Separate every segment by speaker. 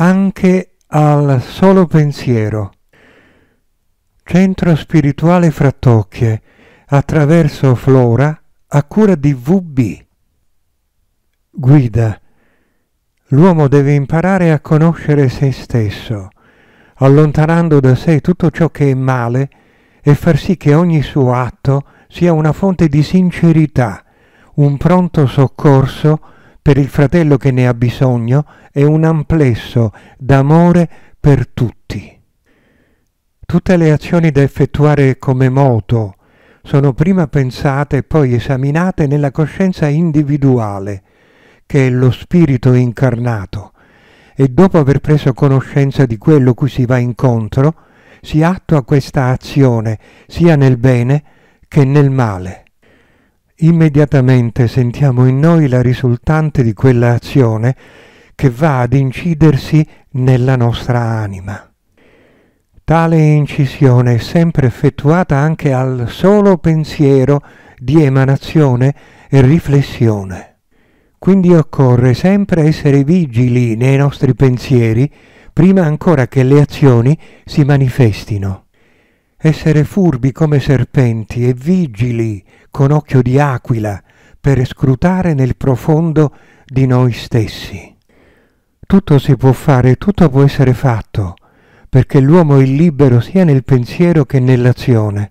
Speaker 1: anche al solo pensiero. Centro spirituale Frattocchie, attraverso Flora, a cura di VB. Guida. L'uomo deve imparare a conoscere se stesso, allontanando da sé tutto ciò che è male e far sì che ogni suo atto sia una fonte di sincerità, un pronto soccorso per il fratello che ne ha bisogno è un amplesso d'amore per tutti. Tutte le azioni da effettuare come moto sono prima pensate e poi esaminate nella coscienza individuale, che è lo spirito incarnato, e dopo aver preso conoscenza di quello cui si va incontro, si attua questa azione sia nel bene che nel male immediatamente sentiamo in noi la risultante di quell'azione che va ad incidersi nella nostra anima. Tale incisione è sempre effettuata anche al solo pensiero di emanazione e riflessione. Quindi occorre sempre essere vigili nei nostri pensieri prima ancora che le azioni si manifestino essere furbi come serpenti e vigili con occhio di aquila per scrutare nel profondo di noi stessi. Tutto si può fare, tutto può essere fatto, perché l'uomo è libero sia nel pensiero che nell'azione,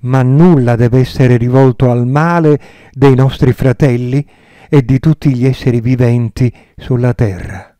Speaker 1: ma nulla deve essere rivolto al male dei nostri fratelli e di tutti gli esseri viventi sulla terra.